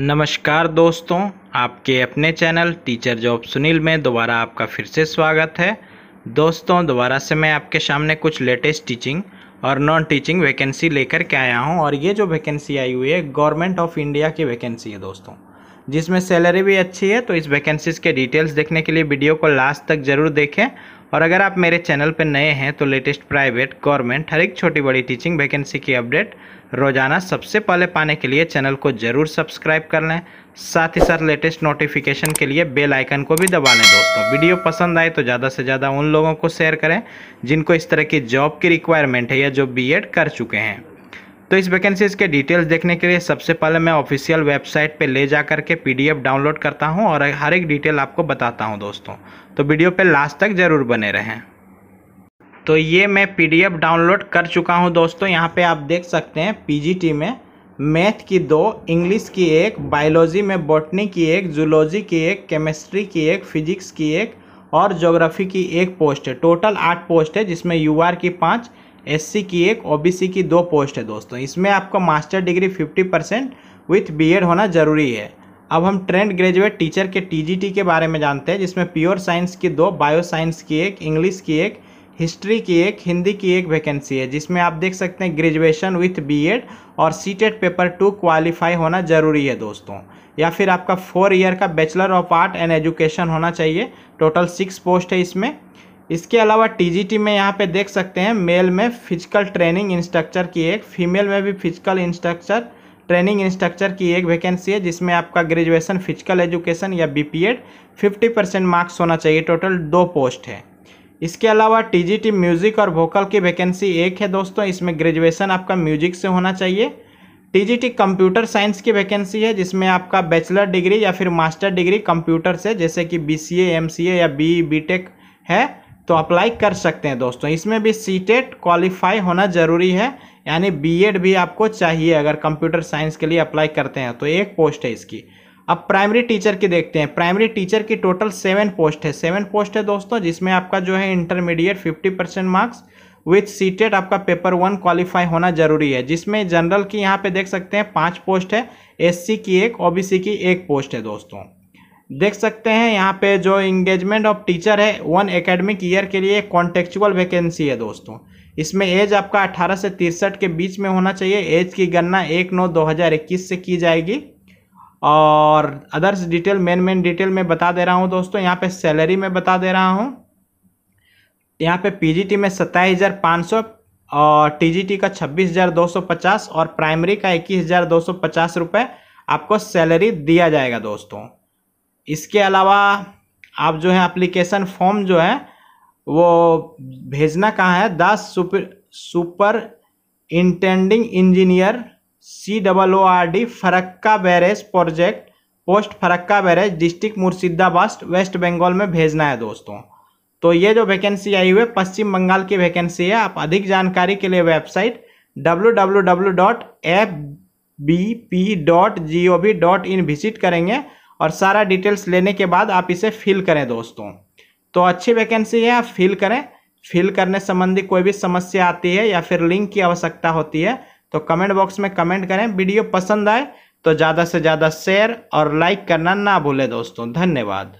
नमस्कार दोस्तों आपके अपने चैनल टीचर जॉब सुनील में दोबारा आपका फिर से स्वागत है दोस्तों दोबारा से मैं आपके सामने कुछ लेटेस्ट टीचिंग और नॉन टीचिंग वैकेंसी लेकर के आया हूं और ये जो वैकेंसी आई हुई है गवर्नमेंट ऑफ इंडिया की वैकेंसी है दोस्तों जिसमें सैलरी भी अच्छी है तो इस वैकेंसीज़ के डिटेल्स देखने के लिए वीडियो को लास्ट तक ज़रूर देखें और अगर आप मेरे चैनल पर नए हैं तो लेटेस्ट प्राइवेट गवर्नमेंट हर एक छोटी बड़ी टीचिंग वैकेंसी की अपडेट रोज़ाना सबसे पहले पाने के लिए चैनल को ज़रूर सब्सक्राइब कर लें साथ ही साथ लेटेस्ट नोटिफिकेशन के लिए बेल आइकन को भी दबा लें दोस्तों वीडियो पसंद आए तो ज़्यादा से ज़्यादा उन लोगों को शेयर करें जिनको इस तरह की जॉब की रिक्वायरमेंट है या जो बीएड कर चुके हैं तो इस वैकेंसीज के डिटेल्स देखने के लिए सबसे पहले मैं ऑफिशियल वेबसाइट पे ले जा करके पीडीएफ डाउनलोड करता हूँ और हर एक डिटेल आपको बताता हूँ दोस्तों तो वीडियो पे लास्ट तक ज़रूर बने रहें तो ये मैं पीडीएफ डाउनलोड कर चुका हूँ दोस्तों यहाँ पे आप देख सकते हैं पीजीटी में मैथ की दो इंग्लिश की एक बायोलॉजी में बॉटनी की एक जूलॉजी की एक केमिस्ट्री की एक फिजिक्स की एक और जोग्राफी की एक पोस्ट है टोटल आठ पोस्ट है जिसमें यू की पाँच एससी की एक ओबीसी की दो पोस्ट है दोस्तों इसमें आपका master degree fifty percent with B होना ज़रूरी है अब हम ट्रेंड ग्रेजुएट टीचर के टीजीटी के बारे में जानते हैं जिसमें प्योर साइंस की दो बायो साइंस की एक इंग्लिश की एक हिस्ट्री की एक हिंदी की एक वैकेंसी है जिसमें आप देख सकते हैं ग्रेजुएशन विथ बी और सी पेपर टू क्वालिफाई होना ज़रूरी है दोस्तों या फिर आपका फोर ईयर का bachelor of art and education होना चाहिए टोटल सिक्स पोस्ट है इसमें इसके अलावा टीजीटी में यहाँ पे देख सकते हैं मेल में फिजिकल ट्रेनिंग इंस्ट्रक्चर की एक फीमेल में भी फिजिकल इंस्ट्रक्चर ट्रेनिंग इंस्ट्रक्चर की एक वैकेंसी है जिसमें आपका ग्रेजुएशन फिजिकल एजुकेशन या B P Ed fifty percent marks होना चाहिए टोटल दो पोस्ट है इसके अलावा टीजीटी म्यूज़िक और वोकल की वैकेंसी एक है दोस्तों इसमें ग्रेजुएशन आपका म्यूजिक से होना चाहिए टीजीटी कंप्यूटर साइंस की वैकेंसी है जिसमें आपका बैचलर डिग्री या फिर मास्टर डिग्री कंप्यूटर से जैसे कि बीसीए एमसीए या बी बीटेक है तो अप्लाई कर सकते हैं दोस्तों इसमें भी सी टेट क्वालिफाई होना ज़रूरी है यानी बीएड भी आपको चाहिए अगर कंप्यूटर साइंस के लिए अप्लाई करते हैं तो एक पोस्ट है इसकी अब प्राइमरी टीचर की देखते हैं प्राइमरी टीचर की टोटल सेवन पोस्ट है सेवन पोस्ट है दोस्तों जिसमें आपका जो है intermediate fifty percent marks with TET आपका पेपर वन क्वालिफाई होना जरूरी है जिसमें जनरल की यहाँ पे देख सकते हैं पांच पोस्ट है एससी की एक ओबीसी की एक पोस्ट है दोस्तों देख सकते हैं यहाँ पे जो इंगेजमेंट ऑफ टीचर है वन एकेडमिक ईयर के लिए कॉन्टेक्चुअल वैकेंसी है दोस्तों इसमें एज आपका 18 से तिरसठ के बीच में होना चाहिए एज की गणना एक नौ दो हज़ार इक्कीस से की जाएगी और others detail main main detail में बता दे रहा हूँ दोस्तों यहाँ पे सैलरी में बता दे रहा हूँ यहाँ पे पीजीटी में सत्ताईस हज़ार पाँच सौ और टीजीटी का छब्बीस हज़ार दो सौ पचास और प्राइमरी का इक्कीस हज़ार दो सौ पचास रुपये आपको सैलरी दिया जाएगा दोस्तों इसके अलावा आप जो है एप्लीकेशन फॉर्म जो है वो भेजना कहाँ है the super superintending engineer C double O R D Farakka barrage project post Farakka barrage district Murshidabad West Bengal में भेजना है दोस्तों तो ये जो वैकेंसी आई हुई है पश्चिम बंगाल की वैकेंसी है आप अधिक जानकारी के लिए website W W W dot F B P dot G O V dot in visit करेंगे और सारा डिटेल्स लेने के बाद आप इसे फिल करें दोस्तों तो अच्छी वैकेंसी है आप फिल करें फिल करने संबंधी कोई भी समस्या आती है या फिर लिंक की आवश्यकता होती है तो कमेंट बॉक्स में कमेंट करें वीडियो पसंद आए तो ज़्यादा से ज़्यादा शेयर और लाइक करना ना भूलें दोस्तों धन्यवाद